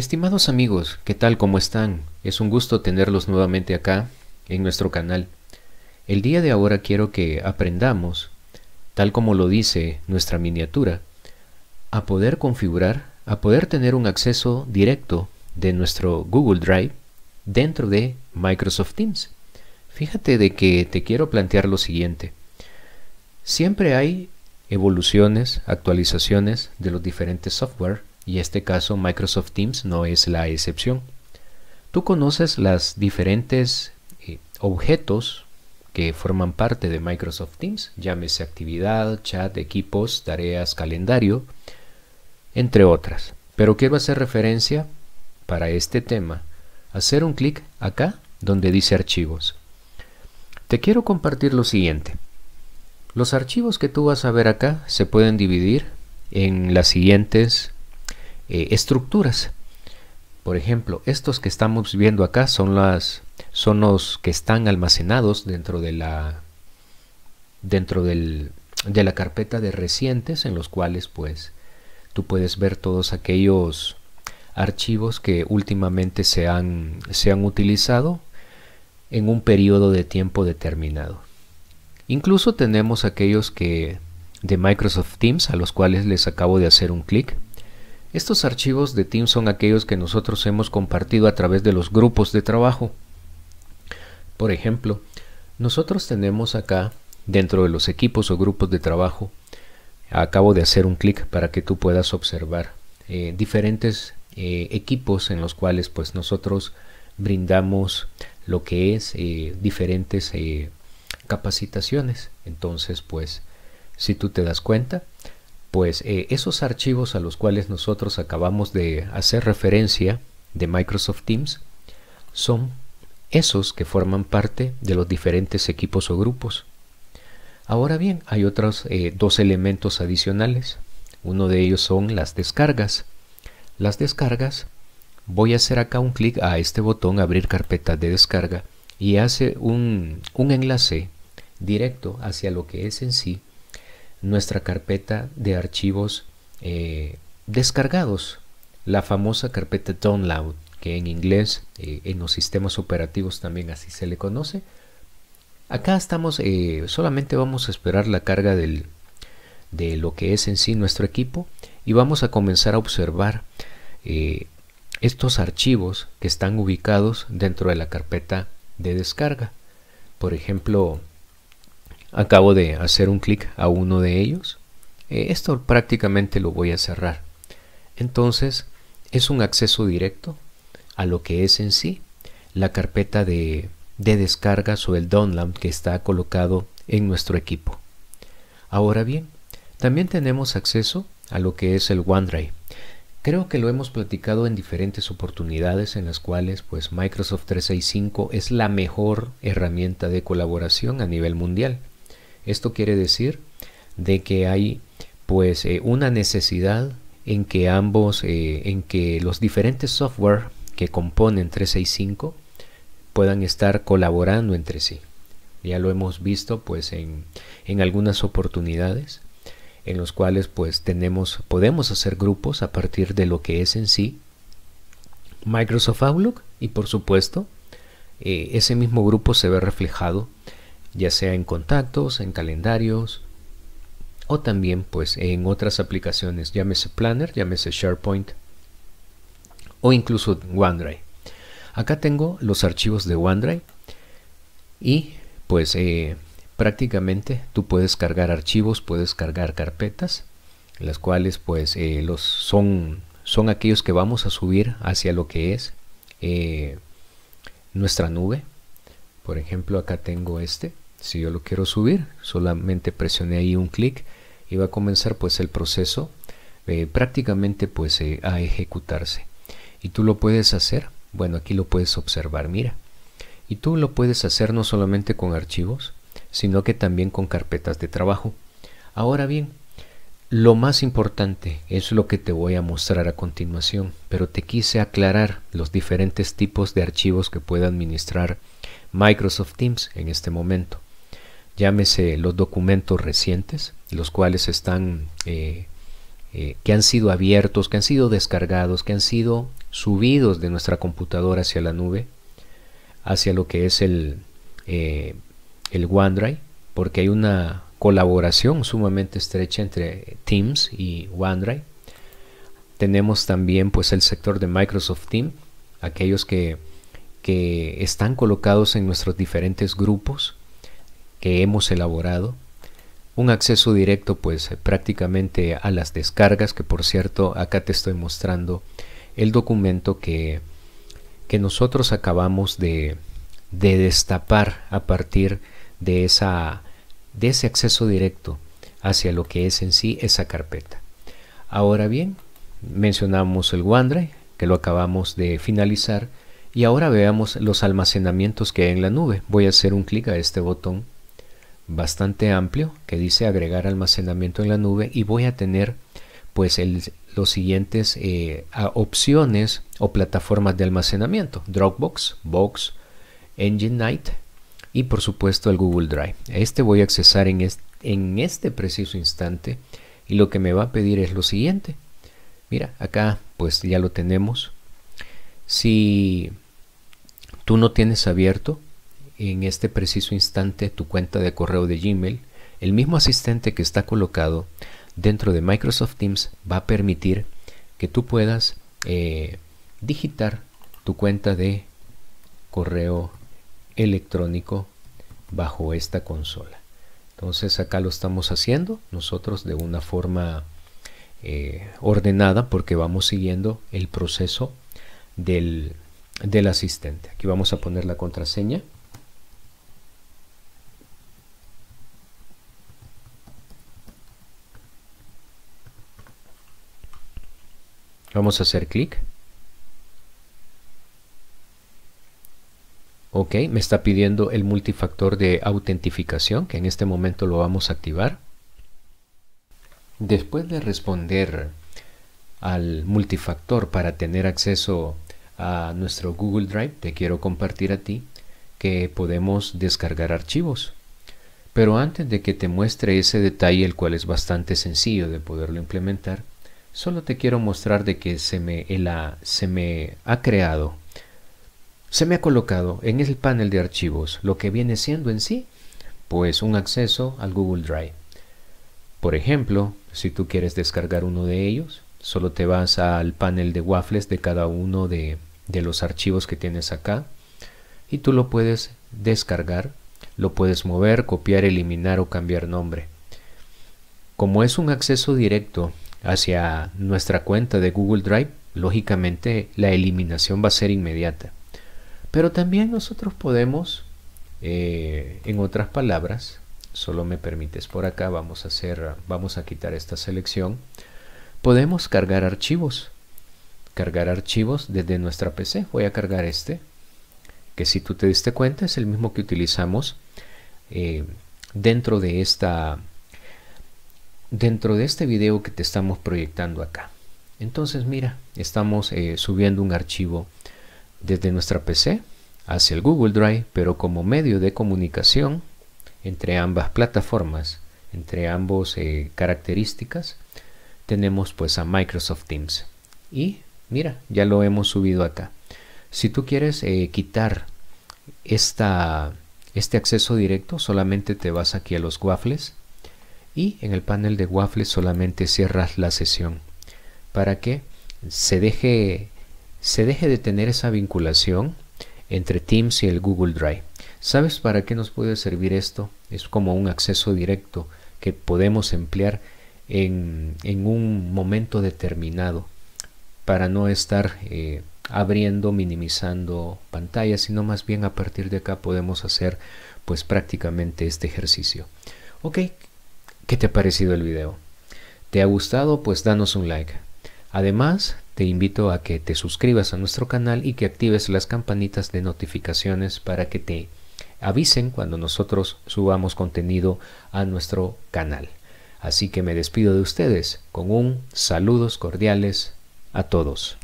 Estimados amigos, ¿qué tal? ¿Cómo están? Es un gusto tenerlos nuevamente acá en nuestro canal. El día de ahora quiero que aprendamos, tal como lo dice nuestra miniatura, a poder configurar, a poder tener un acceso directo de nuestro Google Drive dentro de Microsoft Teams. Fíjate de que te quiero plantear lo siguiente. Siempre hay evoluciones, actualizaciones de los diferentes software y este caso Microsoft Teams no es la excepción. Tú conoces las diferentes eh, objetos que forman parte de Microsoft Teams, llámese actividad, chat, equipos, tareas, calendario, entre otras. Pero quiero hacer referencia para este tema, hacer un clic acá donde dice archivos. Te quiero compartir lo siguiente. Los archivos que tú vas a ver acá se pueden dividir en las siguientes eh, estructuras. Por ejemplo, estos que estamos viendo acá son, las, los que están almacenados dentro de la dentro de la carpeta de recientes en los cuales pues tú puedes ver todos aquellos archivos que últimamente se han, se han utilizado en un periodo de tiempo determinado. Incluso tenemos aquellos que de Microsoft Teams a los cuales les acabo de hacer un clic estos archivos de Teams son aquellos que nosotros hemos compartido a través de los grupos de trabajo. Por ejemplo, nosotros tenemos acá, dentro de los equipos o grupos de trabajo, acabo de hacer un clic para que tú puedas observar eh, diferentes eh, equipos en los cuales pues nosotros brindamos lo que es eh, diferentes capacitaciones. Entonces, pues, si tú te das cuenta, pues eh, esos archivos a los cuales nosotros acabamos de hacer referencia de Microsoft Teams son esos que forman parte de los diferentes equipos o grupos. Ahora bien, hay otros eh, dos elementos adicionales. Uno de ellos son las descargas. Las descargas, voy a hacer acá un clic a este botón abrir carpeta de descarga y hace un enlace directo hacia lo que es en sí nuestra carpeta de archivos eh, descargados, la famosa carpeta download, que en inglés, eh, en los sistemas operativos también así se le conoce. Acá estamos, eh, solamente vamos a esperar la carga del, de lo que es en sí nuestro equipo y vamos a comenzar a observar estos archivos que están ubicados dentro de la carpeta de descarga. Por ejemplo, acabo de hacer un clic a uno de ellos eh, esto prácticamente lo voy a cerrar entonces es un acceso directo a lo que es en sí la carpeta de, de descargas o el download que está colocado en nuestro equipo ahora bien también tenemos acceso a lo que es el OneDrive Creo que lo hemos platicado en diferentes oportunidades en las cuales pues Microsoft 365 es la mejor herramienta de colaboración a nivel mundial. Esto quiere decir de que hay pues eh, una necesidad en que ambos, eh, en que los diferentes software que componen 365 puedan estar colaborando entre sí. Ya lo hemos visto pues en, en algunas oportunidades en los cuales pues tenemos, podemos hacer grupos a partir de lo que es en sí Microsoft Outlook y por supuesto eh, ese mismo grupo se ve reflejado ya sea en contactos, en calendarios o también pues en otras aplicaciones, llámese Planner, llámese SharePoint o incluso OneDrive. Acá tengo los archivos de OneDrive y pues eh, prácticamente tú puedes cargar archivos, puedes cargar carpetas, las cuales pues eh, los son, son aquellos que vamos a subir hacia lo que es eh, nuestra nube. Por ejemplo, acá tengo este si yo lo quiero subir, solamente presioné ahí un clic y va a comenzar pues el proceso eh, prácticamente pues eh, a ejecutarse. Y tú lo puedes hacer, bueno aquí lo puedes observar, mira. Y tú lo puedes hacer no solamente con archivos, sino que también con carpetas de trabajo. Ahora bien, lo más importante es lo que te voy a mostrar a continuación, pero te quise aclarar los diferentes tipos de archivos que puede administrar Microsoft Teams en este momento llámese los documentos recientes, los cuales están, eh, eh, que han sido abiertos, que han sido descargados, que han sido subidos de nuestra computadora hacia la nube, hacia lo que es eh, el, OneDrive, porque hay una colaboración sumamente estrecha entre Teams y OneDrive. Tenemos también pues el sector de Microsoft Teams, aquellos que, que están colocados en nuestros diferentes grupos que hemos elaborado. Un acceso directo pues prácticamente a las descargas, que por cierto acá te estoy mostrando el documento que, que nosotros acabamos de, de destapar a partir de, esa, de ese acceso directo hacia lo que es en sí esa carpeta. Ahora bien, mencionamos el OneDrive, que lo acabamos de finalizar, y ahora veamos los almacenamientos que hay en la nube. Voy a hacer un clic a este botón bastante amplio que dice agregar almacenamiento en la nube y voy a tener pues los siguientes eh, opciones o plataformas de almacenamiento Dropbox, Box, Engine Night y por supuesto el Google Drive. Este voy a accesar en, en este preciso instante y lo que me va a pedir es lo siguiente. Mira, acá pues ya lo tenemos. Si tú no tienes abierto en este preciso instante tu cuenta de correo de Gmail, el mismo asistente que está colocado dentro de Microsoft Teams va a permitir que tú puedas eh, digitar tu cuenta de correo electrónico bajo esta consola. Entonces acá lo estamos haciendo nosotros de una forma eh, ordenada porque vamos siguiendo el proceso del, del asistente. Aquí vamos a poner la contraseña. Vamos a hacer clic. Ok, me está pidiendo el multifactor de autentificación, que en este momento lo vamos a activar. Después de responder al multifactor para tener acceso a nuestro Google Drive, te quiero compartir a ti que podemos descargar archivos. Pero antes de que te muestre ese detalle, el cual es bastante sencillo de poderlo implementar, Solo te quiero mostrar de que se me, se me ha creado, se me ha colocado en el panel de archivos lo que viene siendo en sí, pues un acceso al Google Drive. Por ejemplo, si tú quieres descargar uno de ellos, solo te vas al panel de waffles de cada uno de los archivos que tienes acá y tú lo puedes descargar, lo puedes mover, copiar, eliminar o cambiar nombre. Como es un acceso directo hacia nuestra cuenta de Google Drive, lógicamente la eliminación va a ser inmediata. Pero también nosotros podemos, eh, en otras palabras, solo me permites por acá, vamos a hacer, vamos a quitar esta selección. Podemos cargar archivos, cargar archivos desde nuestra PC. Voy a cargar este, que si tú te diste cuenta es el mismo que utilizamos eh, dentro de esta dentro de este video que te estamos proyectando acá. Entonces mira, estamos eh, subiendo un archivo desde nuestra PC hacia el Google Drive, pero como medio de comunicación entre ambas plataformas, entre ambos eh, características, tenemos pues a Microsoft Teams. Y mira, ya lo hemos subido acá. Si tú quieres eh, quitar esta, este acceso directo, solamente te vas aquí a los waffles y en el panel de Waffle solamente cierras la sesión para que se deje, se deje de tener esa vinculación entre Teams y el Google Drive. ¿Sabes para qué nos puede servir esto? Es como un acceso directo que podemos emplear en, un momento determinado para no estar eh, abriendo, minimizando pantallas, sino más bien a partir de acá podemos hacer pues prácticamente este ejercicio. Ok, ¿Qué te ha parecido el video? ¿Te ha gustado? Pues danos un like. Además, te invito a que te suscribas a nuestro canal y que actives las campanitas de notificaciones para que te avisen cuando nosotros subamos contenido a nuestro canal. Así que me despido de ustedes con un saludos cordiales a todos.